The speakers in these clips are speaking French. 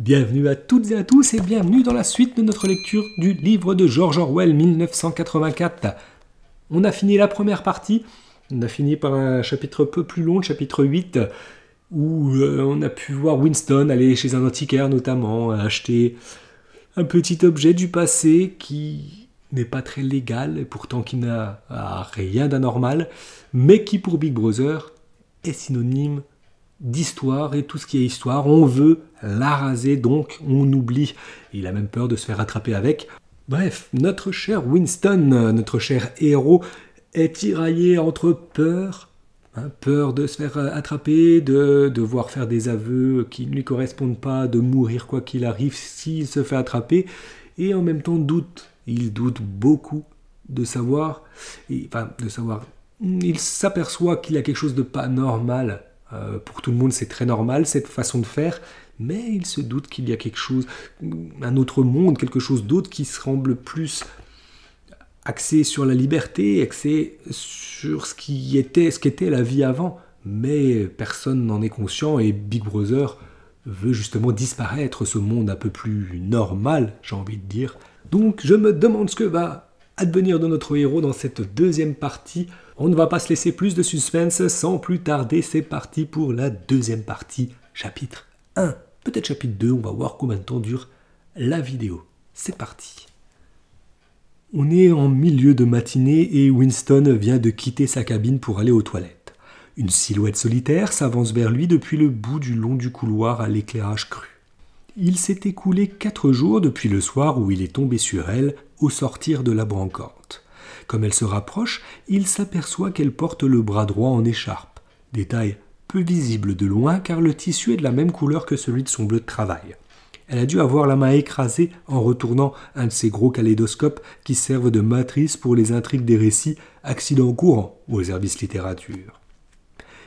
Bienvenue à toutes et à tous et bienvenue dans la suite de notre lecture du livre de George Orwell 1984. On a fini la première partie, on a fini par un chapitre peu plus long, le chapitre 8, où euh, on a pu voir Winston aller chez un antiquaire notamment, acheter un petit objet du passé qui n'est pas très légal et pourtant qui n'a rien d'anormal, mais qui pour Big Brother est synonyme d'histoire et tout ce qui est histoire, on veut la donc on oublie. il a même peur de se faire attraper avec. Bref, notre cher Winston, notre cher héros, est tiraillé entre peur, hein, peur de se faire euh, attraper, de devoir faire des aveux qui ne lui correspondent pas, de mourir quoi qu'il arrive s'il se fait attraper, et en même temps doute. Il doute beaucoup de savoir, enfin de savoir, il s'aperçoit qu'il a quelque chose de pas normal euh, pour tout le monde, c'est très normal cette façon de faire, mais il se doute qu'il y a quelque chose, un autre monde, quelque chose d'autre qui semble plus axé sur la liberté, axé sur ce qui était, ce qu'était la vie avant. Mais personne n'en est conscient et Big Brother veut justement disparaître ce monde un peu plus normal, j'ai envie de dire. Donc je me demande ce que va advenir de notre héros dans cette deuxième partie on ne va pas se laisser plus de suspense. Sans plus tarder, c'est parti pour la deuxième partie, chapitre 1. Peut-être chapitre 2, on va voir combien de temps dure la vidéo. C'est parti. On est en milieu de matinée et Winston vient de quitter sa cabine pour aller aux toilettes. Une silhouette solitaire s'avance vers lui depuis le bout du long du couloir à l'éclairage cru. Il s'est écoulé quatre jours depuis le soir où il est tombé sur elle au sortir de la brancard. Comme elle se rapproche, il s'aperçoit qu'elle porte le bras droit en écharpe. Détail peu visible de loin car le tissu est de la même couleur que celui de son bleu de travail. Elle a dû avoir la main écrasée en retournant un de ces gros kaléidoscopes qui servent de matrice pour les intrigues des récits accidents courants aux services littérature.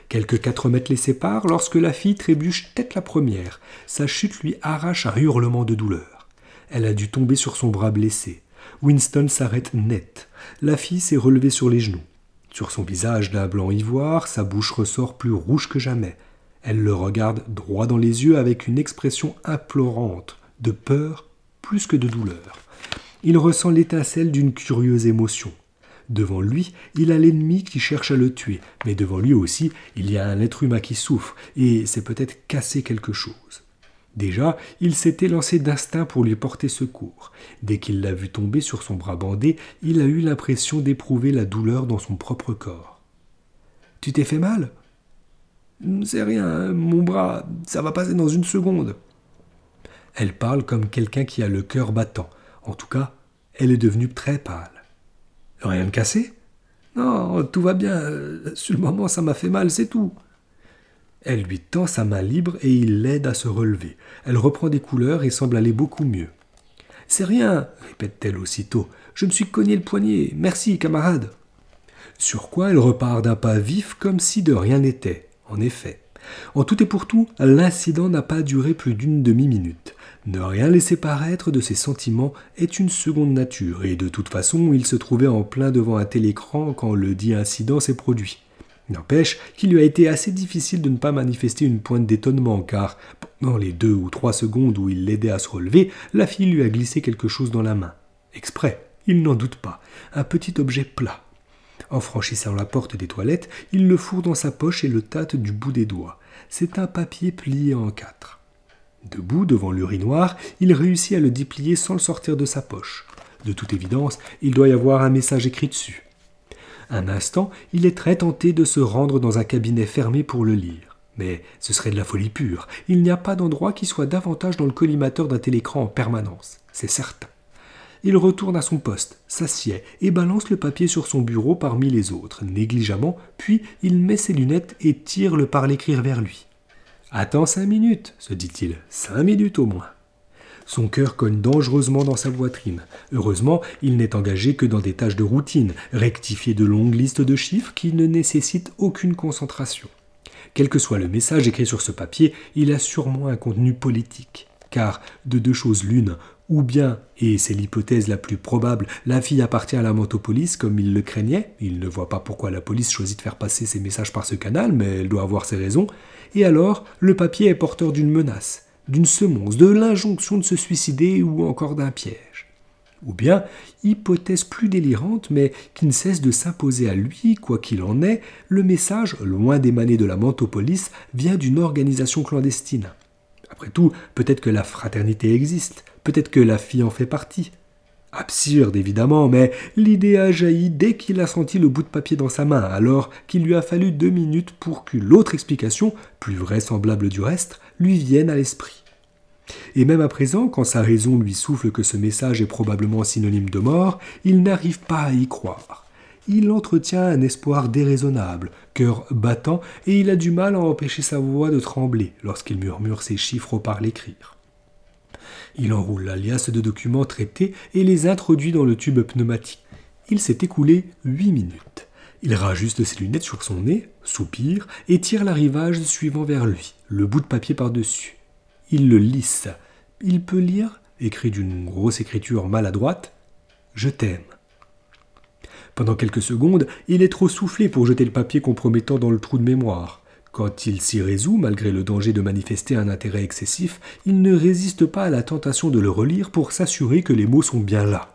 Quelques quatre mètres les séparent lorsque la fille trébuche tête la première. Sa chute lui arrache un hurlement de douleur. Elle a dû tomber sur son bras blessé. Winston s'arrête net. La fille s'est relevée sur les genoux. Sur son visage d'un blanc ivoire, sa bouche ressort plus rouge que jamais. Elle le regarde droit dans les yeux avec une expression implorante, de peur plus que de douleur. Il ressent l'étincelle d'une curieuse émotion. Devant lui, il a l'ennemi qui cherche à le tuer, mais devant lui aussi, il y a un être humain qui souffre, et c'est peut-être casser quelque chose. Déjà, il s'était lancé d'instinct pour lui porter secours. Dès qu'il l'a vu tomber sur son bras bandé, il a eu l'impression d'éprouver la douleur dans son propre corps. Tu t'es fait mal C'est rien, hein, mon bras, ça va passer dans une seconde. Elle parle comme quelqu'un qui a le cœur battant. En tout cas, elle est devenue très pâle. Rien de cassé Non, tout va bien. Euh, sur le moment, ça m'a fait mal, c'est tout. Elle lui tend sa main libre et il l'aide à se relever. Elle reprend des couleurs et semble aller beaucoup mieux. C'est rien, répète-t-elle aussitôt. Je me suis cogné le poignet. Merci, camarade. Sur quoi elle repart d'un pas vif comme si de rien n'était. En effet. En tout et pour tout, l'incident n'a pas duré plus d'une demi-minute. Ne rien laisser paraître de ses sentiments est une seconde nature, et de toute façon, il se trouvait en plein devant un tel quand le dit incident s'est produit. N'empêche qu'il lui a été assez difficile de ne pas manifester une pointe d'étonnement, car pendant les deux ou trois secondes où il l'aidait à se relever, la fille lui a glissé quelque chose dans la main. Exprès, il n'en doute pas, un petit objet plat. En franchissant la porte des toilettes, il le fourre dans sa poche et le tâte du bout des doigts. C'est un papier plié en quatre. Debout devant l'urinoir, il réussit à le déplier sans le sortir de sa poche. De toute évidence, il doit y avoir un message écrit dessus. Un instant, il est très tenté de se rendre dans un cabinet fermé pour le lire. Mais ce serait de la folie pure. Il n'y a pas d'endroit qui soit davantage dans le collimateur d'un télécran en permanence, c'est certain. Il retourne à son poste, s'assied et balance le papier sur son bureau parmi les autres, négligemment, puis il met ses lunettes et tire le par l'écrire vers lui. Attends cinq minutes, se dit-il, cinq minutes au moins. Son cœur cogne dangereusement dans sa poitrine. Heureusement, il n'est engagé que dans des tâches de routine, rectifier de longues listes de chiffres qui ne nécessitent aucune concentration. Quel que soit le message écrit sur ce papier, il a sûrement un contenu politique. Car, de deux choses l'une, ou bien, et c'est l'hypothèse la plus probable, la fille appartient à la motopolis comme il le craignait, il ne voit pas pourquoi la police choisit de faire passer ses messages par ce canal, mais elle doit avoir ses raisons, et alors le papier est porteur d'une menace d'une semonce, de l'injonction de se suicider ou encore d'un piège. Ou bien, hypothèse plus délirante mais qui ne cesse de s'imposer à lui, quoi qu'il en est, le message, loin d'émaner de la mentopolis, vient d'une organisation clandestine. Après tout, peut-être que la fraternité existe, peut-être que la fille en fait partie. Absurde évidemment, mais l'idée a jailli dès qu'il a senti le bout de papier dans sa main, alors qu'il lui a fallu deux minutes pour que l'autre explication, plus vraisemblable du reste, lui vienne à l'esprit. Et même à présent, quand sa raison lui souffle que ce message est probablement synonyme de mort, il n'arrive pas à y croire. Il entretient un espoir déraisonnable, cœur battant, et il a du mal à empêcher sa voix de trembler lorsqu'il murmure ses chiffres par l'écrire. Il enroule l'alias de documents traités et les introduit dans le tube pneumatique. Il s'est écoulé huit minutes. Il rajuste ses lunettes sur son nez, soupire, et tire l'arrivage suivant vers lui, le bout de papier par-dessus il le lisse. Il peut lire, écrit d'une grosse écriture maladroite, Je t'aime. Pendant quelques secondes, il est trop soufflé pour jeter le papier compromettant dans le trou de mémoire. Quand il s'y résout, malgré le danger de manifester un intérêt excessif, il ne résiste pas à la tentation de le relire pour s'assurer que les mots sont bien là.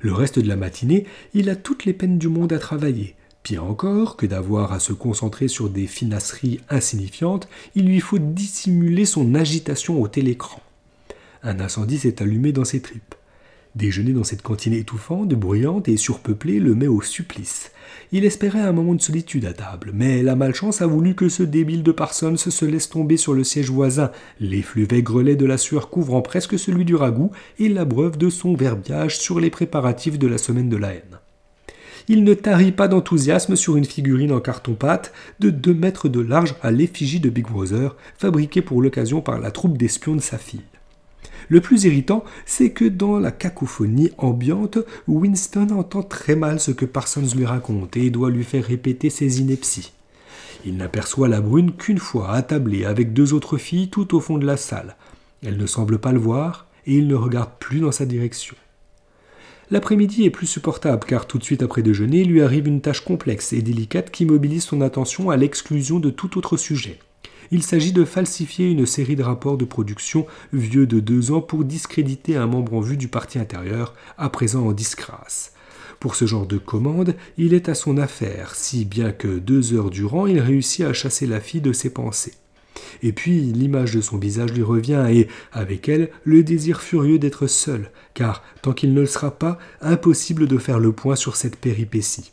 Le reste de la matinée, il a toutes les peines du monde à travailler. Pire encore que d'avoir à se concentrer sur des finasseries insignifiantes, il lui faut dissimuler son agitation au télécran. Un incendie s'est allumé dans ses tripes. Déjeuner dans cette cantine étouffante, bruyante et surpeuplée le met au supplice. Il espérait un moment de solitude à table, mais la malchance a voulu que ce débile de Parsons se laisse tomber sur le siège voisin, les l'effluve grelets de la sueur couvrant presque celui du ragoût et la breuve de son verbiage sur les préparatifs de la semaine de la haine il ne tarit pas d'enthousiasme sur une figurine en carton-pâte de 2 mètres de large à l'effigie de Big Brother, fabriquée pour l'occasion par la troupe d'espions de sa fille. Le plus irritant, c'est que dans la cacophonie ambiante, Winston entend très mal ce que Parsons lui raconte et doit lui faire répéter ses inepties. Il n'aperçoit la brune qu'une fois, attablée avec deux autres filles tout au fond de la salle. Elle ne semble pas le voir et il ne regarde plus dans sa direction. L'après-midi est plus supportable car tout de suite après déjeuner lui arrive une tâche complexe et délicate qui mobilise son attention à l'exclusion de tout autre sujet. Il s'agit de falsifier une série de rapports de production vieux de deux ans pour discréditer un membre en vue du parti intérieur, à présent en disgrâce. Pour ce genre de commande, il est à son affaire, si bien que deux heures durant, il réussit à chasser la fille de ses pensées. Et puis l'image de son visage lui revient et, avec elle, le désir furieux d'être seul, car, tant qu'il ne le sera pas, impossible de faire le point sur cette péripétie.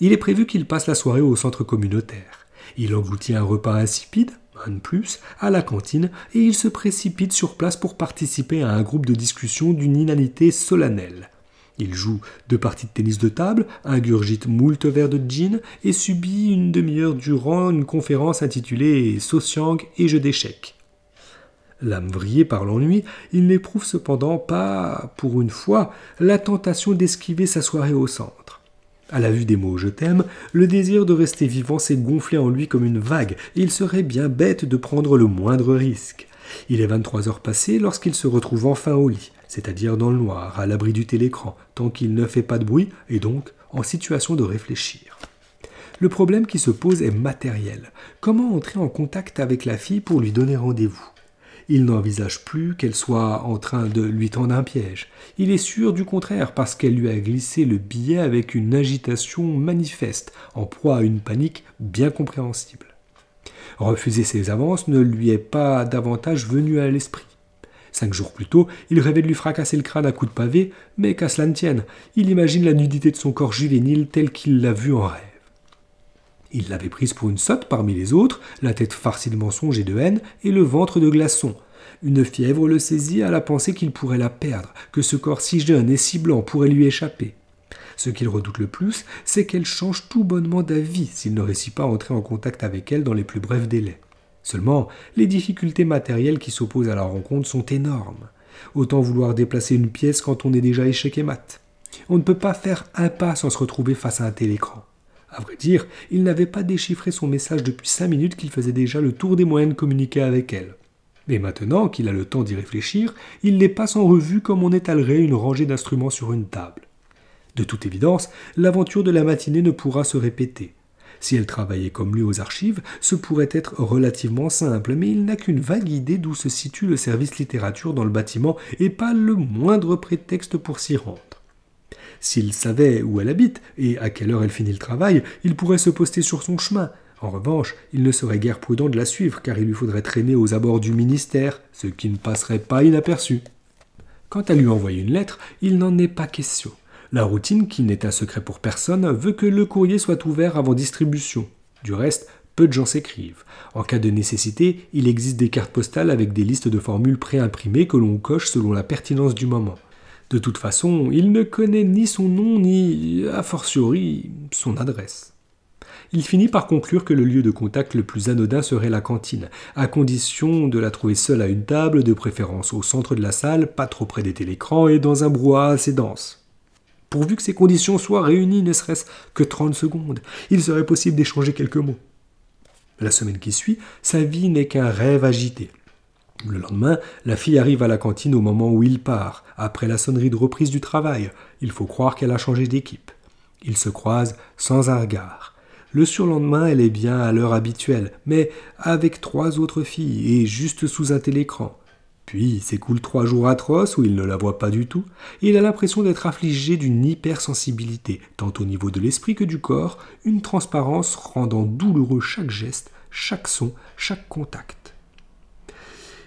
Il est prévu qu'il passe la soirée au centre communautaire. Il engloutit un repas insipide, un de plus, à la cantine, et il se précipite sur place pour participer à un groupe de discussion d'une inanité solennelle. Il joue deux parties de tennis de table, ingurgite moult verres de gin et subit une demi-heure durant une conférence intitulée Sociang et jeu d'échecs. L'âme vrillée par l'ennui, il n'éprouve cependant pas, pour une fois, la tentation d'esquiver sa soirée au centre. À la vue des mots je t'aime, le désir de rester vivant s'est gonflé en lui comme une vague, et il serait bien bête de prendre le moindre risque. Il est 23 heures passées lorsqu'il se retrouve enfin au lit c'est-à-dire dans le noir, à l'abri du télécran, tant qu'il ne fait pas de bruit et donc en situation de réfléchir. Le problème qui se pose est matériel. Comment entrer en contact avec la fille pour lui donner rendez-vous il n'envisage plus qu'elle soit en train de lui tendre un piège. Il est sûr du contraire parce qu'elle lui a glissé le billet avec une agitation manifeste, en proie à une panique bien compréhensible. Refuser ses avances ne lui est pas davantage venu à l'esprit. Cinq jours plus tôt, il rêvait de lui fracasser le crâne à coups de pavé, mais qu'à cela ne tienne, il imagine la nudité de son corps juvénile tel qu'il l'a vu en rêve. Il l'avait prise pour une sotte parmi les autres, la tête farcie de mensonges et de haine, et le ventre de glaçon. Une fièvre le saisit à la pensée qu'il pourrait la perdre, que ce corps si jeune et si blanc pourrait lui échapper. Ce qu'il redoute le plus, c'est qu'elle change tout bonnement d'avis s'il ne réussit pas à entrer en contact avec elle dans les plus brefs délais. Seulement, les difficultés matérielles qui s'opposent à la rencontre sont énormes. Autant vouloir déplacer une pièce quand on est déjà échec et mat. On ne peut pas faire un pas sans se retrouver face à un télécran. À vrai dire, il n'avait pas déchiffré son message depuis cinq minutes qu'il faisait déjà le tour des moyens de communiquer avec elle. Mais maintenant qu'il a le temps d'y réfléchir, il les passe en revue comme on étalerait une rangée d'instruments sur une table. De toute évidence, l'aventure de la matinée ne pourra se répéter. Si elle travaillait comme lui aux archives, ce pourrait être relativement simple, mais il n'a qu'une vague idée d'où se situe le service littérature dans le bâtiment et pas le moindre prétexte pour s'y rendre. S'il savait où elle habite et à quelle heure elle finit le travail, il pourrait se poster sur son chemin. En revanche, il ne serait guère prudent de la suivre car il lui faudrait traîner aux abords du ministère, ce qui ne passerait pas inaperçu. Quant à lui envoyer une lettre, il n'en est pas question. La routine, qui n'est un secret pour personne, veut que le courrier soit ouvert avant distribution. Du reste, peu de gens s'écrivent. En cas de nécessité, il existe des cartes postales avec des listes de formules préimprimées que l'on coche selon la pertinence du moment. De toute façon, il ne connaît ni son nom ni, a fortiori, son adresse. Il finit par conclure que le lieu de contact le plus anodin serait la cantine, à condition de la trouver seule à une table, de préférence au centre de la salle, pas trop près des télécrans et dans un brouhaha assez dense. Pourvu que ces conditions soient réunies ne serait-ce que 30 secondes, il serait possible d'échanger quelques mots. La semaine qui suit, sa vie n'est qu'un rêve agité. Le lendemain, la fille arrive à la cantine au moment où il part, après la sonnerie de reprise du travail. Il faut croire qu'elle a changé d'équipe. Ils se croisent sans un regard. Le surlendemain, elle est bien à l'heure habituelle, mais avec trois autres filles et juste sous un télécran. Puis s'écoule trois jours atroces où il ne la voit pas du tout, et il a l'impression d'être affligé d'une hypersensibilité, tant au niveau de l'esprit que du corps, une transparence rendant douloureux chaque geste, chaque son, chaque contact.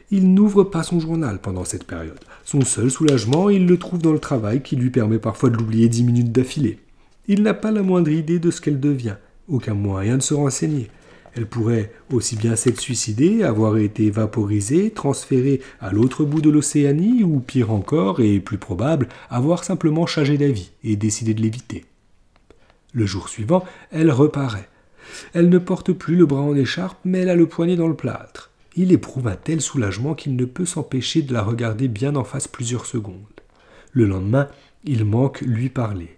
Il n'ouvre pas son journal pendant cette période. Son seul soulagement, il le trouve dans le travail qui lui permet parfois de l'oublier dix minutes d'affilée. Il n'a pas la moindre idée de ce qu'elle devient, aucun moyen de se renseigner. Elle pourrait aussi bien s'être suicidée, avoir été vaporisée, transférée à l'autre bout de l'Océanie, ou pire encore, et plus probable, avoir simplement changé d'avis et décidé de l'éviter. Le jour suivant, elle reparaît. Elle ne porte plus le bras en écharpe, mais elle a le poignet dans le plâtre. Il éprouve un tel soulagement qu'il ne peut s'empêcher de la regarder bien en face plusieurs secondes. Le lendemain, il manque lui parler.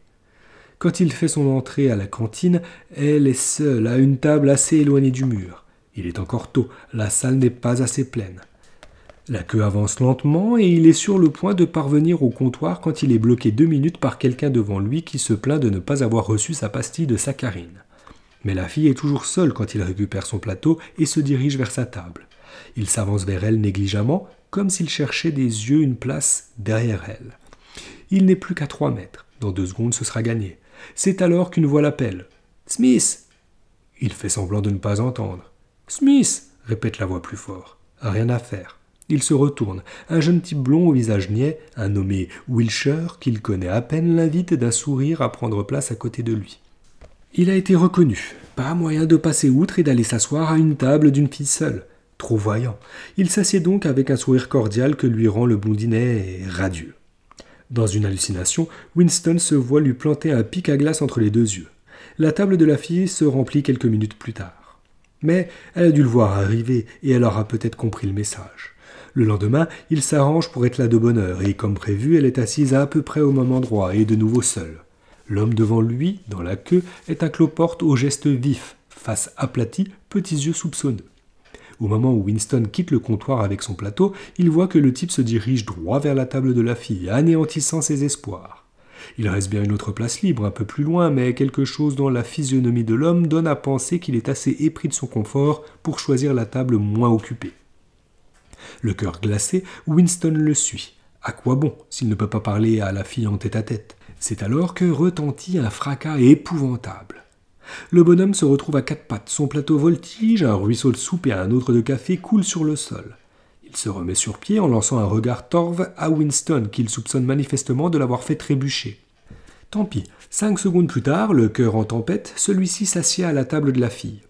Quand il fait son entrée à la cantine, elle est seule à une table assez éloignée du mur. Il est encore tôt, la salle n'est pas assez pleine. La queue avance lentement et il est sur le point de parvenir au comptoir quand il est bloqué deux minutes par quelqu'un devant lui qui se plaint de ne pas avoir reçu sa pastille de saccharine. Mais la fille est toujours seule quand il récupère son plateau et se dirige vers sa table. Il s'avance vers elle négligemment, comme s'il cherchait des yeux une place derrière elle. Il n'est plus qu'à trois mètres. Dans deux secondes, ce sera gagné. C'est alors qu'une voix l'appelle. Smith Il fait semblant de ne pas entendre. Smith répète la voix plus fort. Rien à faire. Il se retourne. Un jeune type blond au visage niais, un nommé Wilshire, qu'il connaît à peine, l'invite d'un sourire à prendre place à côté de lui. Il a été reconnu. Pas moyen de passer outre et d'aller s'asseoir à une table d'une fille seule. Trop voyant. Il s'assied donc avec un sourire cordial que lui rend le blondinet radieux. Dans une hallucination, Winston se voit lui planter un pic à glace entre les deux yeux. La table de la fille se remplit quelques minutes plus tard. Mais elle a dû le voir arriver et elle aura peut-être compris le message. Le lendemain, il s'arrange pour être là de bonne heure et, comme prévu, elle est assise à, peu près au même endroit et de nouveau seule. L'homme devant lui, dans la queue, est un cloporte au geste vif, face aplatie, petits yeux soupçonneux. Au moment où Winston quitte le comptoir avec son plateau, il voit que le type se dirige droit vers la table de la fille, anéantissant ses espoirs. Il reste bien une autre place libre, un peu plus loin, mais quelque chose dans la physionomie de l'homme donne à penser qu'il est assez épris de son confort pour choisir la table moins occupée. Le cœur glacé, Winston le suit. À quoi bon s'il ne peut pas parler à la fille en tête à tête C'est alors que retentit un fracas épouvantable. Le bonhomme se retrouve à quatre pattes, son plateau voltige, un ruisseau de soupe et un autre de café coulent sur le sol. Il se remet sur pied en lançant un regard torve à Winston, qu'il soupçonne manifestement de l'avoir fait trébucher. Tant pis, cinq secondes plus tard, le cœur en tempête, celui-ci s'assied à la table de la fille.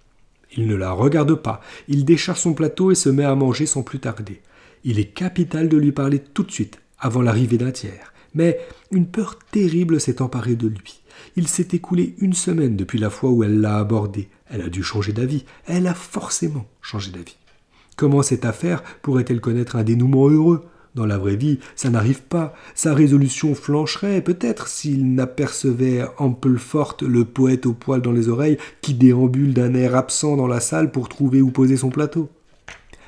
Il ne la regarde pas, il décharge son plateau et se met à manger sans plus tarder. Il est capital de lui parler tout de suite, avant l'arrivée d'un tiers, mais une peur terrible s'est emparée de lui. Il s'est écoulé une semaine depuis la fois où elle l'a abordé. Elle a dû changer d'avis. Elle a forcément changé d'avis. Comment cette affaire pourrait-elle connaître un dénouement heureux Dans la vraie vie, ça n'arrive pas. Sa résolution flancherait peut-être s'il n'apercevait forte le poète au poil dans les oreilles, qui déambule d'un air absent dans la salle pour trouver où poser son plateau.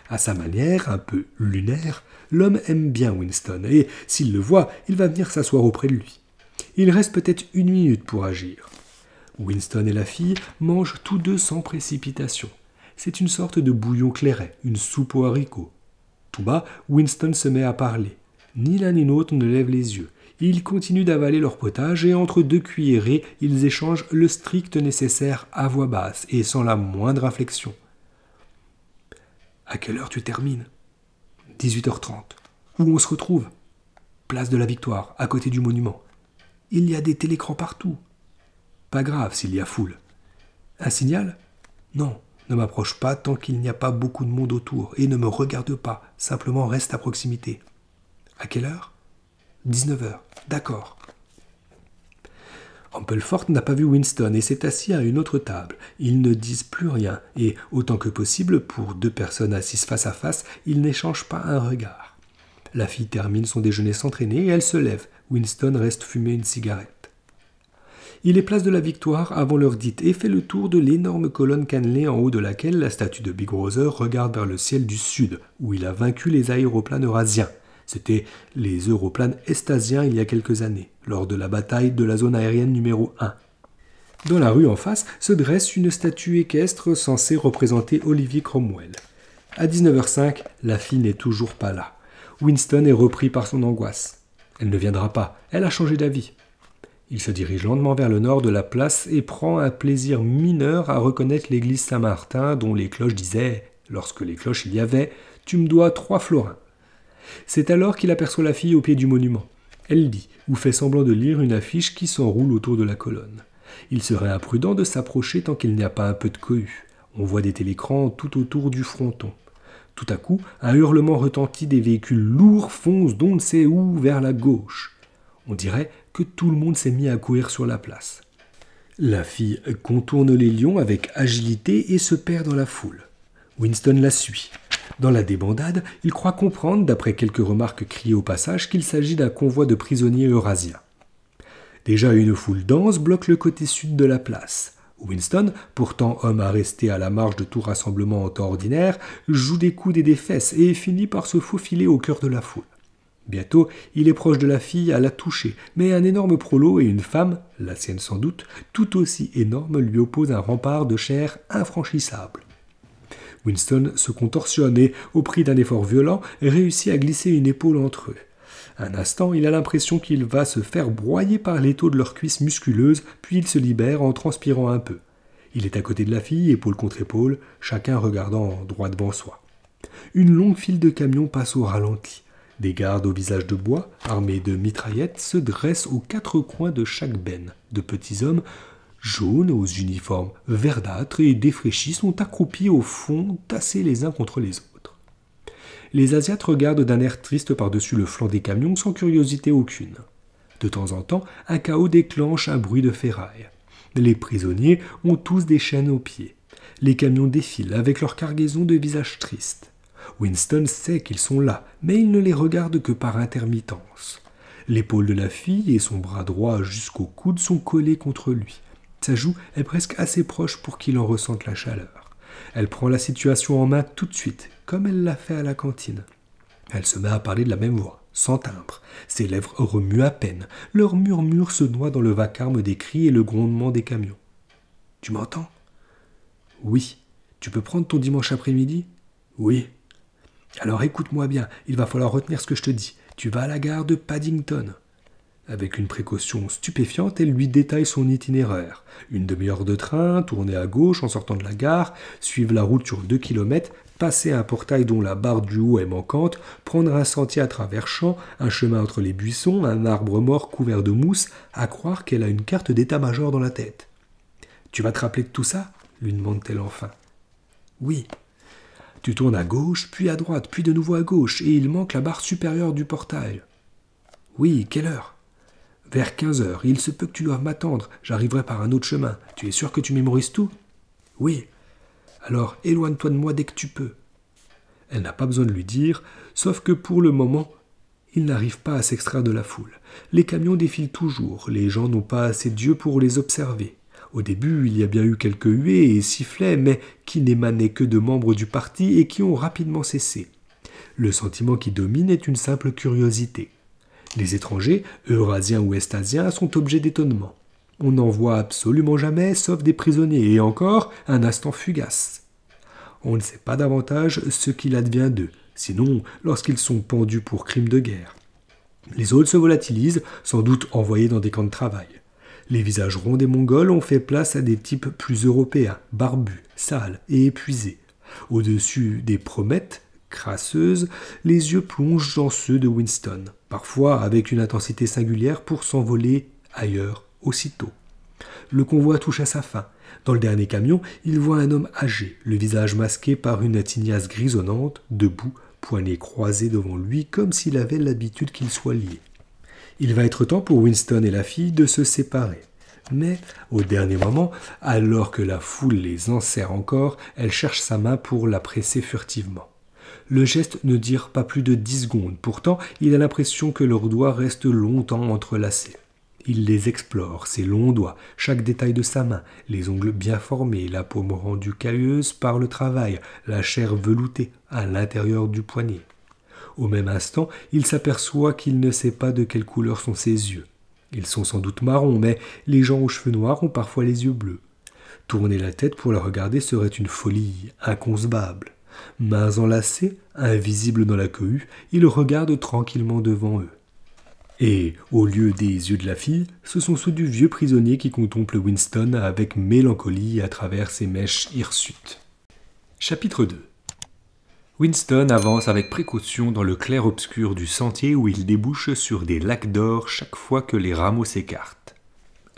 À sa manière, un peu lunaire, l'homme aime bien Winston, et s'il le voit, il va venir s'asseoir auprès de lui. Il reste peut-être une minute pour agir. Winston et la fille mangent tous deux sans précipitation. C'est une sorte de bouillon clairet, une soupe aux haricots. Tout bas, Winston se met à parler. Ni l'un ni l'autre ne lève les yeux. Ils continuent d'avaler leur potage et entre deux cuillerées, ils échangent le strict nécessaire à voix basse et sans la moindre inflexion. À quelle heure tu termines 18h30. Où on se retrouve Place de la Victoire, à côté du monument. Il y a des télécrans partout. Pas grave s'il y a foule. Un signal Non, ne m'approche pas tant qu'il n'y a pas beaucoup de monde autour, et ne me regarde pas, simplement reste à proximité. À quelle heure 19 heures. D'accord. Amplefort n'a pas vu Winston et s'est assis à une autre table. Ils ne disent plus rien et, autant que possible, pour deux personnes assises face à face, ils n'échangent pas un regard. La fille termine son déjeuner s'entraîner et elle se lève. Winston reste fumer une cigarette. Il est place de la Victoire avant l'heure dite et fait le tour de l'énorme colonne cannelée en haut de laquelle la statue de Big Brother regarde vers le ciel du sud, où il a vaincu les aéroplanes eurasiens. C'était les europlanes estasiens il y a quelques années, lors de la bataille de la zone aérienne numéro 1. Dans la rue en face se dresse une statue équestre censée représenter Olivier Cromwell. À 19h05, la fille n'est toujours pas là. Winston est repris par son angoisse. Elle ne viendra pas. Elle a changé d'avis. Il se dirige lentement vers le nord de la place et prend un plaisir mineur à reconnaître l'église Saint-Martin dont les cloches disaient, lorsque les cloches il y avait, Tu me dois trois florins. C'est alors qu'il aperçoit la fille au pied du monument. Elle lit, ou fait semblant de lire une affiche qui s'enroule autour de la colonne. Il serait imprudent de s'approcher tant qu'il n'y a pas un peu de cohue. On voit des télécrans tout autour du fronton. Tout à coup, un hurlement retentit des véhicules lourds foncent d'on ne sait où vers la gauche. On dirait que tout le monde s'est mis à courir sur la place. La fille contourne les lions avec agilité et se perd dans la foule. Winston la suit. Dans la débandade, il croit comprendre, d'après quelques remarques criées au passage, qu'il s'agit d'un convoi de prisonniers eurasiens. Déjà une foule dense bloque le côté sud de la place. Winston, pourtant homme à rester à la marge de tout rassemblement en temps ordinaire, joue des coudes et des fesses et finit par se faufiler au cœur de la foule. Bientôt, il est proche de la fille à la toucher, mais un énorme prolo et une femme, la sienne sans doute, tout aussi énorme, lui opposent un rempart de chair infranchissable. Winston se contorsionne et, au prix d'un effort violent, réussit à glisser une épaule entre eux. Un instant, il a l'impression qu'il va se faire broyer par l'étau de leurs cuisses musculeuses, puis il se libère en transpirant un peu. Il est à côté de la fille, épaule contre épaule, chacun regardant droit devant soi. Une longue file de camions passe au ralenti. Des gardes au visage de bois, armés de mitraillettes, se dressent aux quatre coins de chaque benne. De petits hommes, jaunes aux uniformes verdâtres et défraîchis, sont accroupis au fond, tassés les uns contre les autres les Asiates regardent d'un air triste par-dessus le flanc des camions sans curiosité aucune. De temps en temps, un chaos déclenche un bruit de ferraille. Les prisonniers ont tous des chaînes aux pieds. Les camions défilent avec leur cargaison de visages tristes. Winston sait qu'ils sont là, mais il ne les regarde que par intermittence. L'épaule de la fille et son bras droit jusqu'au coude sont collés contre lui. Sa joue est presque assez proche pour qu'il en ressente la chaleur. Elle prend la situation en main tout de suite comme elle l'a fait à la cantine. Elle se met à parler de la même voix, sans timbre. Ses lèvres remuent à peine. Leur murmure se noie dans le vacarme des cris et le grondement des camions. Tu m'entends Oui. Tu peux prendre ton dimanche après-midi Oui. Alors écoute-moi bien, il va falloir retenir ce que je te dis. Tu vas à la gare de Paddington. Avec une précaution stupéfiante, elle lui détaille son itinéraire. Une demi-heure de train, tourner à gauche en sortant de la gare, suivre la route sur deux kilomètres, passer un portail dont la barre du haut est manquante, prendre un sentier à travers champs, un chemin entre les buissons, un arbre mort couvert de mousse, à croire qu'elle a une carte d'état-major dans la tête. Tu vas te rappeler de tout ça lui demande-t-elle enfin. Oui. Tu tournes à gauche, puis à droite, puis de nouveau à gauche, et il manque la barre supérieure du portail. Oui, quelle heure Vers quinze heures. Il se peut que tu doives m'attendre. J'arriverai par un autre chemin. Tu es sûr que tu mémorises tout Oui. Alors éloigne-toi de moi dès que tu peux. Elle n'a pas besoin de lui dire, sauf que pour le moment, il n'arrive pas à s'extraire de la foule. Les camions défilent toujours, les gens n'ont pas assez d'yeux pour les observer. Au début, il y a bien eu quelques huées et sifflets, mais qui n'émanaient que de membres du parti et qui ont rapidement cessé. Le sentiment qui domine est une simple curiosité. Les étrangers, eurasiens ou estasiens, sont objets d'étonnement. On n'en voit absolument jamais, sauf des prisonniers, et encore un instant fugace. On ne sait pas davantage ce qu'il advient d'eux, sinon lorsqu'ils sont pendus pour crimes de guerre. Les autres se volatilisent, sans doute envoyés dans des camps de travail. Les visages ronds des Mongols ont fait place à des types plus européens, barbus, sales et épuisés. Au-dessus des promettes, crasseuses, les yeux plongent dans ceux de Winston, parfois avec une intensité singulière pour s'envoler ailleurs aussitôt. Le convoi touche à sa fin. Dans le dernier camion, il voit un homme âgé, le visage masqué par une tignasse grisonnante, debout, poignets croisés devant lui, comme s'il avait l'habitude qu'il soit lié. Il va être temps pour Winston et la fille de se séparer. Mais, au dernier moment, alors que la foule les enserre encore, elle cherche sa main pour la presser furtivement. Le geste ne dure pas plus de dix secondes, pourtant il a l'impression que leurs doigts restent longtemps entrelacés. Il les explore, ses longs doigts, chaque détail de sa main, les ongles bien formés, la paume rendue calleuse par le travail, la chair veloutée à l'intérieur du poignet. Au même instant, il s'aperçoit qu'il ne sait pas de quelle couleur sont ses yeux. Ils sont sans doute marrons, mais les gens aux cheveux noirs ont parfois les yeux bleus. Tourner la tête pour la regarder serait une folie inconcevable. Mains enlacées, invisibles dans la cohue, ils regardent tranquillement devant eux. Et, au lieu des yeux de la fille, ce sont ceux du vieux prisonnier qui contemple Winston avec mélancolie à travers ses mèches hirsutes. Chapitre 2 Winston avance avec précaution dans le clair-obscur du sentier où il débouche sur des lacs d'or chaque fois que les rameaux s'écartent.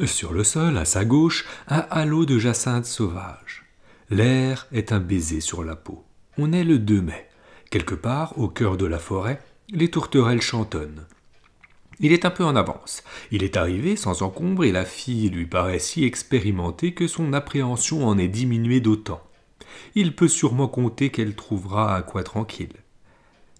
Sur le sol, à sa gauche, un halo de jacinthe sauvage. L'air est un baiser sur la peau. On est le 2 mai. Quelque part, au cœur de la forêt, les tourterelles chantonnent. Il est un peu en avance. Il est arrivé sans encombre et la fille lui paraît si expérimentée que son appréhension en est diminuée d'autant. Il peut sûrement compter qu'elle trouvera à quoi tranquille.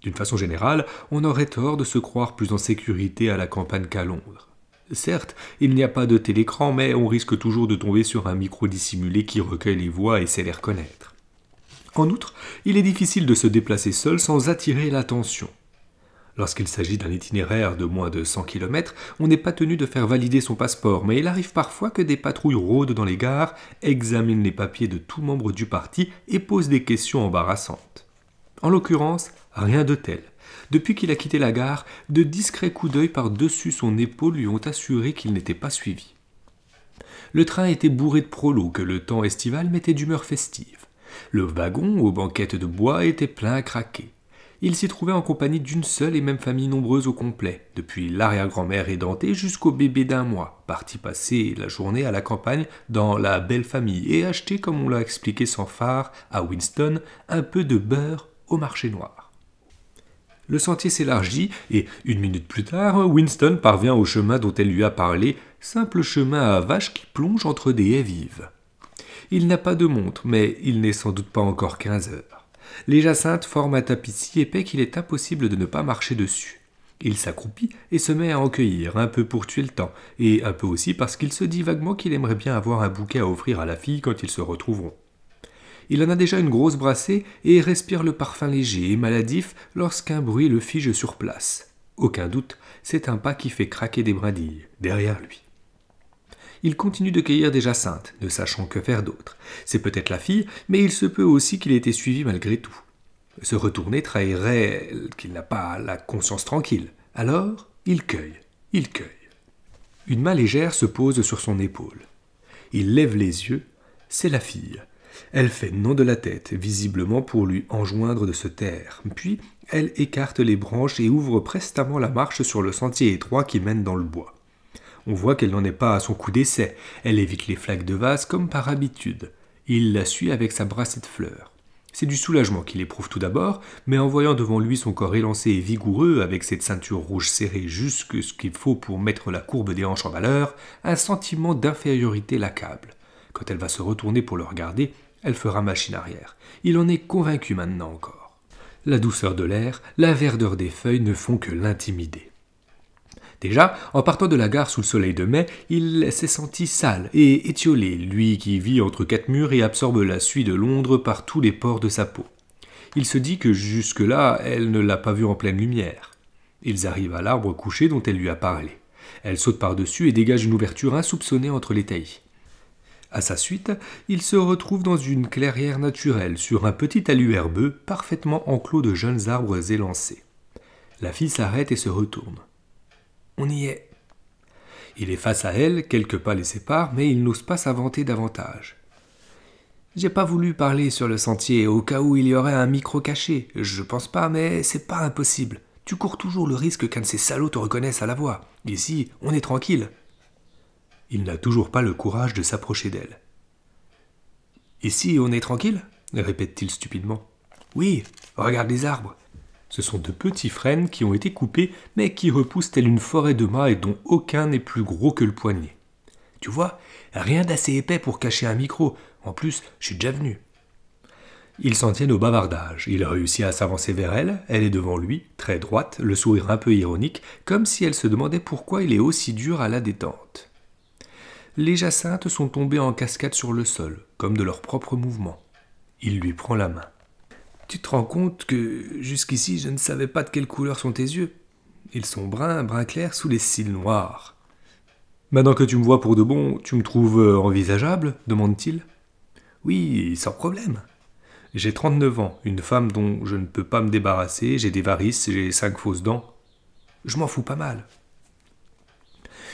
D'une façon générale, on aurait tort de se croire plus en sécurité à la campagne qu'à Londres. Certes, il n'y a pas de télécran, mais on risque toujours de tomber sur un micro dissimulé qui recueille les voix et sait les reconnaître. En outre, il est difficile de se déplacer seul sans attirer l'attention. Lorsqu'il s'agit d'un itinéraire de moins de 100 km, on n'est pas tenu de faire valider son passeport, mais il arrive parfois que des patrouilles rôdent dans les gares, examinent les papiers de tout membre du parti et posent des questions embarrassantes. En l'occurrence, rien de tel. Depuis qu'il a quitté la gare, de discrets coups d'œil par-dessus son épaule lui ont assuré qu'il n'était pas suivi. Le train était bourré de prolos que le temps estival mettait d'humeur festive. Le wagon aux banquettes de bois était plein à craquer il s'y trouvait en compagnie d'une seule et même famille nombreuse au complet, depuis l'arrière-grand-mère édentée jusqu'au bébé d'un mois, parti passer la journée à la campagne dans la belle famille et acheter, comme on l'a expliqué sans phare à Winston, un peu de beurre au marché noir. Le sentier s'élargit et, une minute plus tard, Winston parvient au chemin dont elle lui a parlé, simple chemin à vaches qui plonge entre des haies vives. Il n'a pas de montre, mais il n'est sans doute pas encore 15 heures. Les jacinthes forment un tapis si épais qu'il est impossible de ne pas marcher dessus. Il s'accroupit et se met à en cueillir, un peu pour tuer le temps, et un peu aussi parce qu'il se dit vaguement qu'il aimerait bien avoir un bouquet à offrir à la fille quand ils se retrouveront. Il en a déjà une grosse brassée et respire le parfum léger et maladif lorsqu'un bruit le fige sur place. Aucun doute, c'est un pas qui fait craquer des brindilles derrière lui il continue de cueillir des jacinthes, ne sachant que faire d'autre. C'est peut-être la fille, mais il se peut aussi qu'il ait été suivi malgré tout. Se retourner trahirait qu'il n'a pas la conscience tranquille. Alors, il cueille, il cueille. Une main légère se pose sur son épaule. Il lève les yeux, c'est la fille. Elle fait non de la tête, visiblement pour lui enjoindre de se taire. Puis, elle écarte les branches et ouvre prestement la marche sur le sentier étroit qui mène dans le bois. On voit qu'elle n'en est pas à son coup d'essai. Elle évite les flaques de vase comme par habitude. Il la suit avec sa brassée de fleurs. C'est du soulagement qu'il éprouve tout d'abord, mais en voyant devant lui son corps élancé et vigoureux, avec cette ceinture rouge serrée jusque ce qu'il faut pour mettre la courbe des hanches en valeur, un sentiment d'infériorité l'accable. Quand elle va se retourner pour le regarder, elle fera machine arrière. Il en est convaincu maintenant encore. La douceur de l'air, la verdeur des feuilles ne font que l'intimider. Déjà, en partant de la gare sous le soleil de mai, il s'est senti sale et étiolé, lui qui vit entre quatre murs et absorbe la suie de Londres par tous les pores de sa peau. Il se dit que jusque-là, elle ne l'a pas vu en pleine lumière. Ils arrivent à l'arbre couché dont elle lui a parlé. Elle saute par-dessus et dégage une ouverture insoupçonnée entre les taillis. À sa suite, il se retrouve dans une clairière naturelle, sur un petit talus herbeux parfaitement enclos de jeunes arbres élancés. La fille s'arrête et se retourne. On y est. Il est face à elle, quelques pas les séparent, mais il n'ose pas s'inventer davantage. J'ai pas voulu parler sur le sentier, au cas où il y aurait un micro caché. Je pense pas, mais c'est pas impossible. Tu cours toujours le risque qu'un de ces salauds te reconnaisse à la voix. Ici, on est tranquille. Il n'a toujours pas le courage de s'approcher d'elle. Ici, on est tranquille répète-t-il stupidement. Oui, regarde les arbres. Ce sont de petits frênes qui ont été coupés, mais qui repoussent telle une forêt de mâts et dont aucun n'est plus gros que le poignet. Tu vois, rien d'assez épais pour cacher un micro. En plus, je suis déjà venu. Ils s'en tiennent au bavardage. Il réussit à s'avancer vers elle, elle est devant lui, très droite, le sourire un peu ironique, comme si elle se demandait pourquoi il est aussi dur à la détente. Les jacinthes sont tombées en cascade sur le sol, comme de leur propre mouvement. Il lui prend la main. Tu te rends compte que jusqu'ici je ne savais pas de quelle couleur sont tes yeux. Ils sont bruns, brun clair, sous les cils noirs. Maintenant que tu me vois pour de bon, tu me trouves euh, envisageable demande-t-il. Oui, sans problème. J'ai 39 ans, une femme dont je ne peux pas me débarrasser, j'ai des varices, j'ai cinq fausses dents. Je m'en fous pas mal.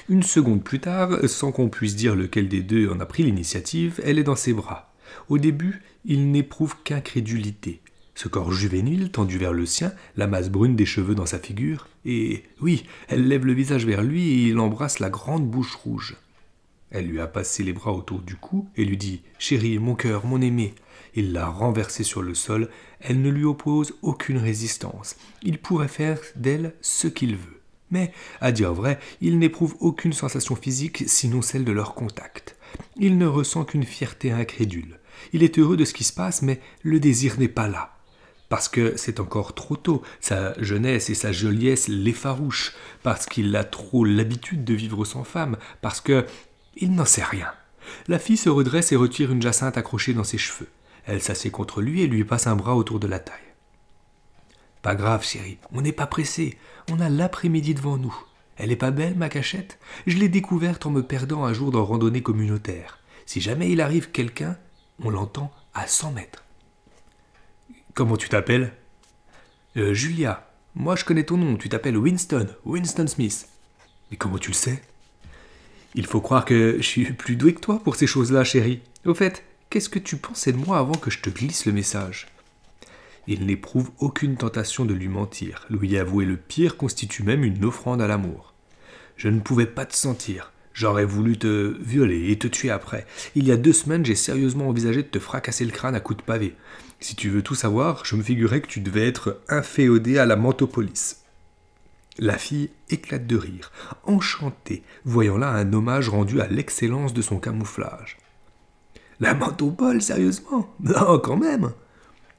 Une seconde plus tard, sans qu'on puisse dire lequel des deux en a pris l'initiative, elle est dans ses bras. Au début, il n'éprouve qu'incrédulité. Ce corps juvénile tendu vers le sien, la masse brune des cheveux dans sa figure, et oui, elle lève le visage vers lui et il embrasse la grande bouche rouge. Elle lui a passé les bras autour du cou et lui dit Chérie, mon cœur, mon aimé. Il l'a renversée sur le sol, elle ne lui oppose aucune résistance. Il pourrait faire d'elle ce qu'il veut. Mais, à dire vrai, il n'éprouve aucune sensation physique sinon celle de leur contact. Il ne ressent qu'une fierté incrédule. Il est heureux de ce qui se passe, mais le désir n'est pas là parce que c'est encore trop tôt. Sa jeunesse et sa joliesse l'effarouchent, parce qu'il a trop l'habitude de vivre sans femme, parce que il n'en sait rien. La fille se redresse et retire une jacinthe accrochée dans ses cheveux. Elle s'assied contre lui et lui passe un bras autour de la taille. Pas grave, chérie, on n'est pas pressé, on a l'après-midi devant nous. Elle n'est pas belle, ma cachette Je l'ai découverte en me perdant un jour dans randonnée communautaire. Si jamais il arrive quelqu'un, on l'entend à cent mètres. Comment tu t'appelles euh, Julia. Moi, je connais ton nom. Tu t'appelles Winston. Winston Smith. Mais comment tu le sais Il faut croire que je suis plus doué que toi pour ces choses-là, chérie. Au fait, qu'est-ce que tu pensais de moi avant que je te glisse le message Il n'éprouve aucune tentation de lui mentir. Lui avouer le pire constitue même une offrande à l'amour. Je ne pouvais pas te sentir. J'aurais voulu te violer et te tuer après. Il y a deux semaines, j'ai sérieusement envisagé de te fracasser le crâne à coups de pavé. Si tu veux tout savoir, je me figurais que tu devais être inféodé à la Mantopolis. La fille éclate de rire, enchantée, voyant là un hommage rendu à l'excellence de son camouflage. La Mantopole, sérieusement Non, quand même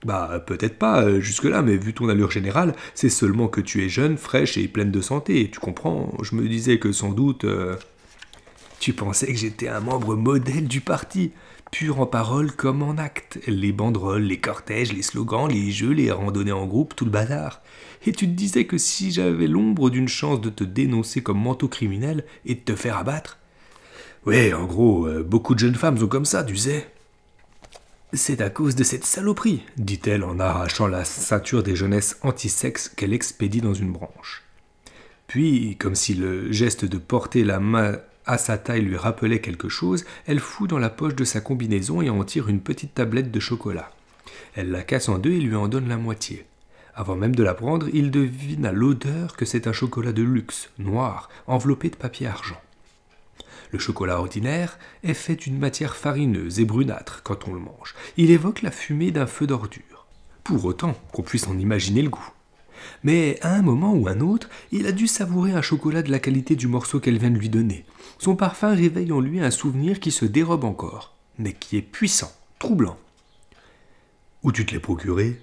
Bah, peut-être pas euh, jusque-là, mais vu ton allure générale, c'est seulement que tu es jeune, fraîche et pleine de santé, tu comprends Je me disais que sans doute. Euh, tu pensais que j'étais un membre modèle du parti pur en parole comme en acte. Les banderoles, les cortèges, les slogans, les jeux, les randonnées en groupe, tout le bazar. Et tu te disais que si j'avais l'ombre d'une chance de te dénoncer comme manteau criminel et de te faire abattre Ouais, en gros, euh, beaucoup de jeunes femmes sont comme ça, tu sais. C'est à cause de cette saloperie, dit-elle en arrachant la ceinture des jeunesses antisexes qu'elle expédie dans une branche. Puis, comme si le geste de porter la main à sa taille lui rappelait quelque chose, elle fout dans la poche de sa combinaison et en tire une petite tablette de chocolat. Elle la casse en deux et lui en donne la moitié. Avant même de la prendre, il devine à l'odeur que c'est un chocolat de luxe, noir, enveloppé de papier argent. Le chocolat ordinaire est fait d'une matière farineuse et brunâtre quand on le mange. Il évoque la fumée d'un feu d'ordure. Pour autant qu'on puisse en imaginer le goût. Mais à un moment ou un autre, il a dû savourer un chocolat de la qualité du morceau qu'elle vient de lui donner. Son parfum réveille en lui un souvenir qui se dérobe encore, mais qui est puissant, troublant. Où tu te l'es procuré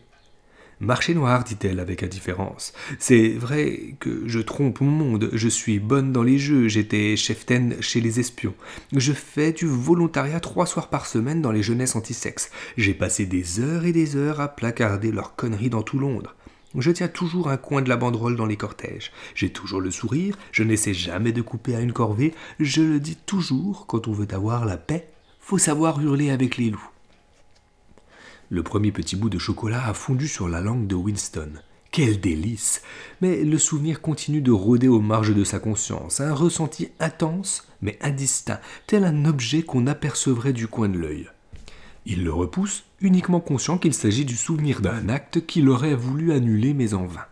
Marché noir, dit-elle avec indifférence. C'est vrai que je trompe mon monde, je suis bonne dans les jeux, j'étais taine chez les espions. Je fais du volontariat trois soirs par semaine dans les jeunesses antisexes. J'ai passé des heures et des heures à placarder leurs conneries dans tout Londres. Je tiens toujours un coin de la banderole dans les cortèges. J'ai toujours le sourire, je n'essaie jamais de couper à une corvée, je le dis toujours, quand on veut avoir la paix, faut savoir hurler avec les loups. Le premier petit bout de chocolat a fondu sur la langue de Winston. Quel délice Mais le souvenir continue de rôder aux marges de sa conscience, un ressenti intense mais indistinct, tel un objet qu'on apercevrait du coin de l'œil. Il le repousse, uniquement conscient qu'il s'agit du souvenir d'un acte qu'il aurait voulu annuler mais en vain.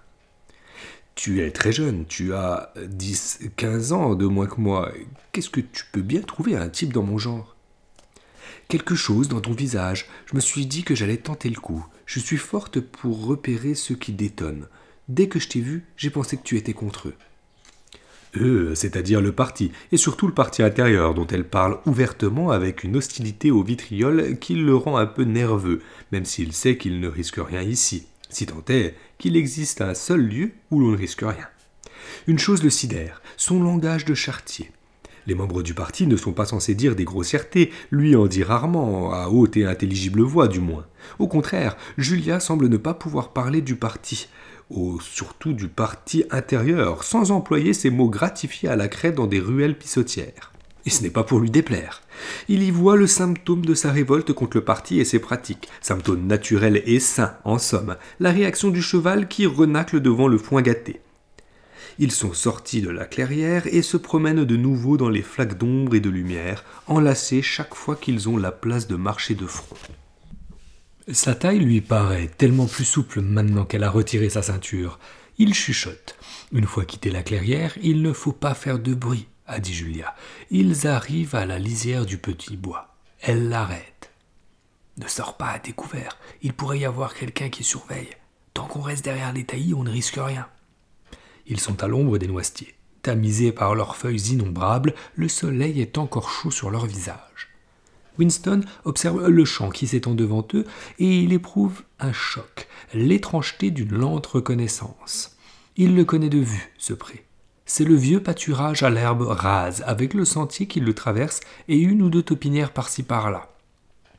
Tu es très jeune, tu as 10, 15 ans de moins que moi. Qu'est-ce que tu peux bien trouver à un type dans mon genre Quelque chose dans ton visage. Je me suis dit que j'allais tenter le coup. Je suis forte pour repérer ceux qui détonnent. Dès que je t'ai vu, j'ai pensé que tu étais contre eux eux, c'est-à-dire le parti, et surtout le parti intérieur, dont elle parle ouvertement avec une hostilité au vitriol qui le rend un peu nerveux, même s'il sait qu'il ne risque rien ici, si tant est qu'il existe un seul lieu où l'on ne risque rien. Une chose le sidère, son langage de chartier. Les membres du parti ne sont pas censés dire des grossièretés, lui en dit rarement, à haute et intelligible voix du moins. Au contraire, Julia semble ne pas pouvoir parler du parti, au, surtout du parti intérieur, sans employer ces mots gratifiés à la craie dans des ruelles pissotières. Et ce n'est pas pour lui déplaire. Il y voit le symptôme de sa révolte contre le parti et ses pratiques, symptôme naturel et sain, en somme, la réaction du cheval qui renacle devant le foin gâté. Ils sont sortis de la clairière et se promènent de nouveau dans les flaques d'ombre et de lumière, enlacés chaque fois qu'ils ont la place de marcher de front. Sa taille lui paraît tellement plus souple maintenant qu'elle a retiré sa ceinture. Il chuchote. Une fois quitté la clairière, il ne faut pas faire de bruit, a dit Julia. Ils arrivent à la lisière du petit bois. Elle l'arrête. Ne sors pas à découvert. Il pourrait y avoir quelqu'un qui surveille. Tant qu'on reste derrière les taillis, on ne risque rien. Ils sont à l'ombre des noisetiers. Tamisés par leurs feuilles innombrables, le soleil est encore chaud sur leur visage. Winston observe le champ qui s'étend devant eux et il éprouve un choc, l'étrangeté d'une lente reconnaissance. Il le connaît de vue, ce pré. C'est le vieux pâturage à l'herbe rase, avec le sentier qui le traverse et une ou deux topinières par-ci par-là.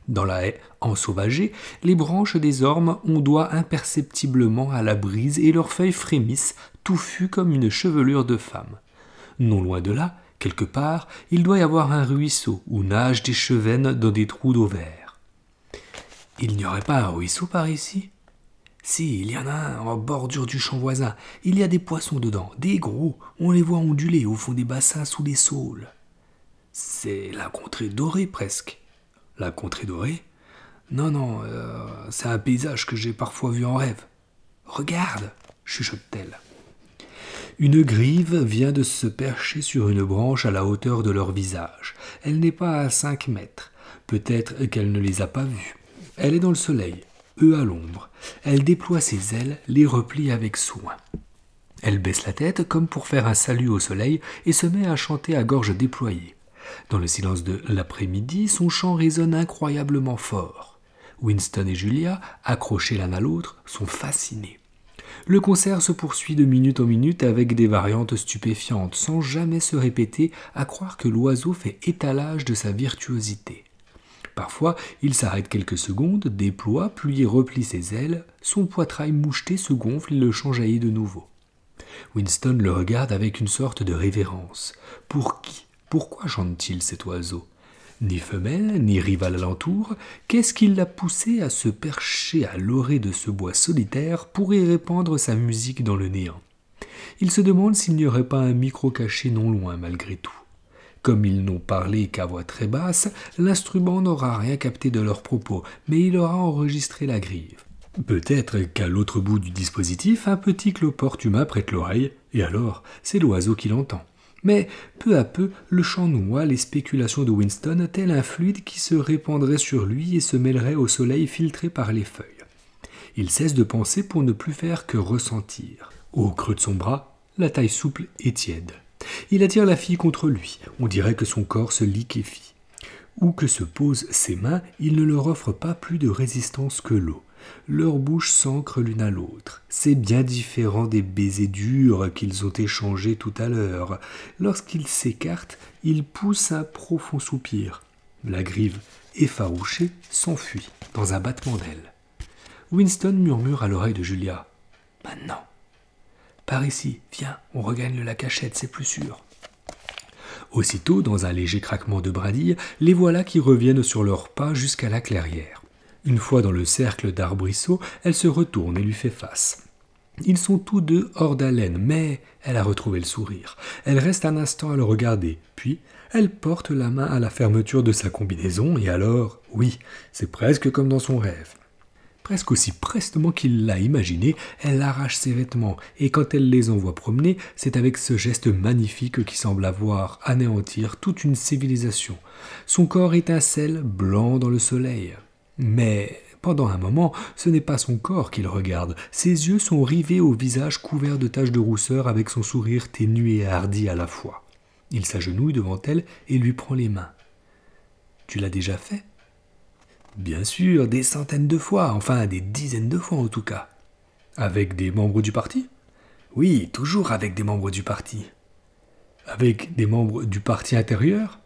Dans la haie ensauvagée, les branches des ormes ondoient imperceptiblement à la brise et leurs feuilles frémissent, touffues comme une chevelure de femme. Non loin de là, Quelque part, il doit y avoir un ruisseau où nagent des chevennes dans des trous d'eau vert. Il n'y aurait pas un ruisseau par ici Si, il y en a un en bordure du champ voisin. Il y a des poissons dedans, des gros. On les voit onduler au fond des bassins sous les saules. C'est la contrée dorée presque. La contrée dorée Non, non, euh, c'est un paysage que j'ai parfois vu en rêve. Regarde, chuchote-t-elle. Une grive vient de se percher sur une branche à la hauteur de leur visage. Elle n'est pas à cinq mètres. Peut-être qu'elle ne les a pas vus. Elle est dans le soleil, eux à l'ombre. Elle déploie ses ailes, les replie avec soin. Elle baisse la tête comme pour faire un salut au soleil et se met à chanter à gorge déployée. Dans le silence de l'après-midi, son chant résonne incroyablement fort. Winston et Julia, accrochés l'un à l'autre, sont fascinés. Le concert se poursuit de minute en minute avec des variantes stupéfiantes, sans jamais se répéter, à croire que l'oiseau fait étalage de sa virtuosité. Parfois, il s'arrête quelques secondes, déploie, puis replie ses ailes, son poitrail moucheté se gonfle et le champ jaillit de nouveau. Winston le regarde avec une sorte de révérence. Pour qui Pourquoi chante-t-il cet oiseau ni femelle, ni rival alentour, qu'est-ce qui l'a poussé à se percher à l'orée de ce bois solitaire pour y répandre sa musique dans le néant Il se demande s'il n'y aurait pas un micro caché non loin malgré tout. Comme ils n'ont parlé qu'à voix très basse, l'instrument n'aura rien capté de leurs propos, mais il aura enregistré la grive. Peut-être qu'à l'autre bout du dispositif, un petit cloporte humain prête l'oreille, et alors c'est l'oiseau qui l'entend. Mais peu à peu, le champ noie les spéculations de Winston tel un fluide qui se répandrait sur lui et se mêlerait au soleil filtré par les feuilles. Il cesse de penser pour ne plus faire que ressentir. Au creux de son bras, la taille souple et tiède. Il attire la fille contre lui, on dirait que son corps se liquéfie. Où que se posent ses mains, il ne leur offre pas plus de résistance que l'eau leurs bouches s'ancrent l'une à l'autre. C'est bien différent des baisers durs qu'ils ont échangés tout à l'heure. Lorsqu'ils s'écartent, ils poussent un profond soupir. La grive, effarouchée, s'enfuit dans un battement d'ailes. Winston murmure à l'oreille de Julia. Maintenant. Par ici, viens, on regagne la cachette, c'est plus sûr. Aussitôt, dans un léger craquement de bradilles, les voilà qui reviennent sur leurs pas jusqu'à la clairière. Une fois dans le cercle d'arbrisseaux, elle se retourne et lui fait face. Ils sont tous deux hors d'haleine, mais elle a retrouvé le sourire. Elle reste un instant à le regarder, puis elle porte la main à la fermeture de sa combinaison, et alors, oui, c'est presque comme dans son rêve. Presque aussi prestement qu'il l'a imaginé, elle arrache ses vêtements, et quand elle les envoie promener, c'est avec ce geste magnifique qui semble avoir anéantir toute une civilisation. Son corps étincelle, blanc dans le soleil. Mais pendant un moment, ce n'est pas son corps qu'il regarde. Ses yeux sont rivés au visage couvert de taches de rousseur avec son sourire ténu et hardi à la fois. Il s'agenouille devant elle et lui prend les mains. Tu l'as déjà fait Bien sûr, des centaines de fois, enfin des dizaines de fois en tout cas. Avec des membres du parti Oui, toujours avec des membres du parti. Avec des membres du parti intérieur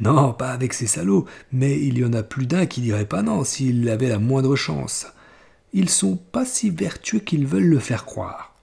non, pas avec ces salauds, mais il y en a plus d'un qui dirait pas non s'il avait la moindre chance. Ils sont pas si vertueux qu'ils veulent le faire croire.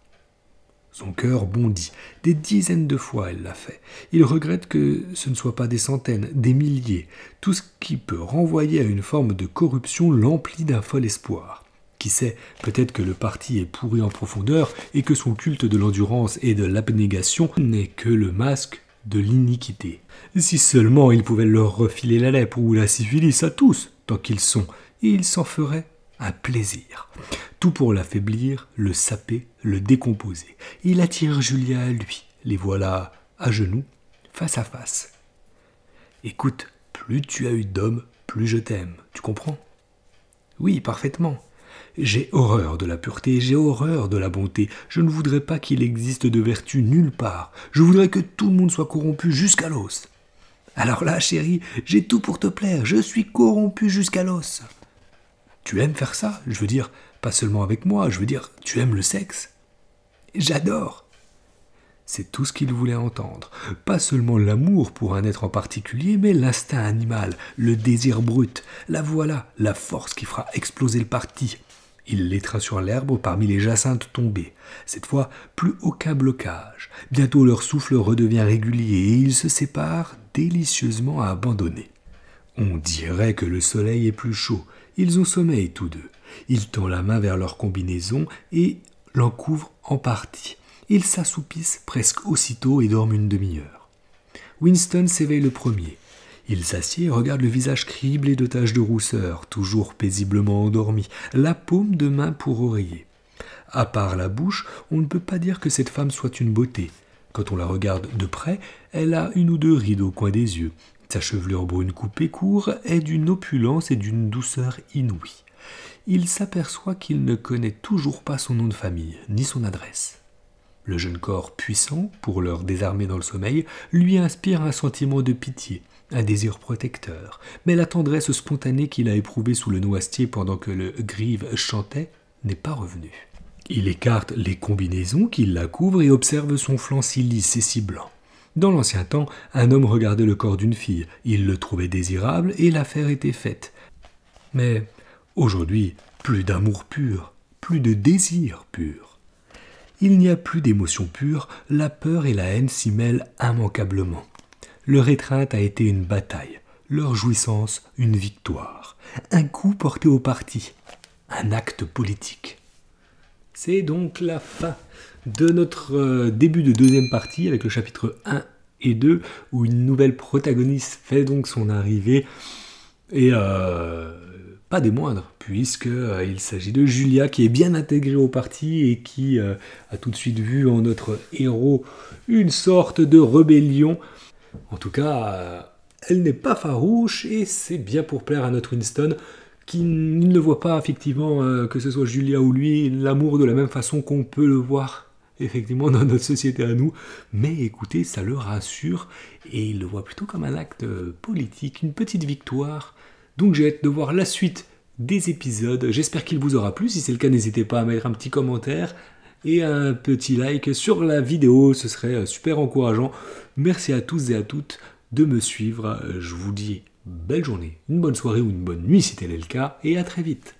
Son cœur bondit. Des dizaines de fois elle l'a fait. Il regrette que ce ne soit pas des centaines, des milliers. Tout ce qui peut renvoyer à une forme de corruption l'emplit d'un fol espoir. Qui sait, peut-être que le parti est pourri en profondeur et que son culte de l'endurance et de l'abnégation n'est que le masque de l'iniquité. Si seulement ils pouvaient leur refiler la lèpre ou la syphilis à tous, tant qu'ils sont, et ils s'en feraient un plaisir. Tout pour l'affaiblir, le saper, le décomposer. Il attire Julia à lui. Les voilà à genoux, face à face. Écoute, plus tu as eu d'hommes, plus je t'aime. Tu comprends Oui, parfaitement. J'ai horreur de la pureté, j'ai horreur de la bonté. Je ne voudrais pas qu'il existe de vertu nulle part. Je voudrais que tout le monde soit corrompu jusqu'à l'os. Alors là, chérie, j'ai tout pour te plaire, je suis corrompu jusqu'à l'os. Tu aimes faire ça Je veux dire, pas seulement avec moi, je veux dire, tu aimes le sexe J'adore C'est tout ce qu'il voulait entendre. Pas seulement l'amour pour un être en particulier, mais l'instinct animal, le désir brut. La voilà, la force qui fera exploser le parti. Il l'étreint sur l'herbe parmi les jacinthes tombées. Cette fois, plus aucun blocage. Bientôt leur souffle redevient régulier et ils se séparent, délicieusement abandonnés. On dirait que le soleil est plus chaud. Ils ont sommeil tous deux. Il tend la main vers leur combinaison et l'en couvre en partie. Ils s'assoupissent presque aussitôt et dorment une demi-heure. Winston s'éveille le premier. Il s'assied et regarde le visage criblé de taches de rousseur, toujours paisiblement endormi, la paume de main pour oreiller. À part la bouche, on ne peut pas dire que cette femme soit une beauté. Quand on la regarde de près, elle a une ou deux rides au coin des yeux. Sa chevelure brune coupée court est d'une opulence et d'une douceur inouïe. Il s'aperçoit qu'il ne connaît toujours pas son nom de famille, ni son adresse. Le jeune corps puissant, pour l'heure désarmé dans le sommeil, lui inspire un sentiment de pitié un désir protecteur, mais la tendresse spontanée qu'il a éprouvée sous le noisetier pendant que le grive chantait n'est pas revenue. Il écarte les combinaisons qui la couvrent et observe son flanc si lisse et si blanc. Dans l'ancien temps, un homme regardait le corps d'une fille, il le trouvait désirable et l'affaire était faite. Mais aujourd'hui, plus d'amour pur, plus de désir pur. Il n'y a plus d'émotion pure, la peur et la haine s'y mêlent immanquablement. Leur étreinte a été une bataille, leur jouissance une victoire, un coup porté au parti, un acte politique. C'est donc la fin de notre euh, début de deuxième partie avec le chapitre 1 et 2 où une nouvelle protagoniste fait donc son arrivée et euh, pas des moindres puisque euh, il s'agit de Julia qui est bien intégrée au parti et qui a tout de suite vu en notre héros une sorte de rébellion en tout cas, euh, elle n'est pas farouche et c'est bien pour plaire à notre Winston qui ne voit pas effectivement euh, que ce soit Julia ou lui l'amour de la même façon qu'on peut le voir effectivement dans notre société à nous. Mais écoutez, ça le rassure et il le voit plutôt comme un acte politique, une petite victoire. Donc j'ai hâte de voir la suite des épisodes. J'espère qu'il vous aura plu. Si c'est le cas, n'hésitez pas à mettre un petit commentaire, et un petit like sur la vidéo, ce serait euh, super encourageant. Merci à tous et à toutes de me suivre. Euh, je vous dis belle journée, une bonne soirée ou une bonne nuit si tel est le cas, et à très vite.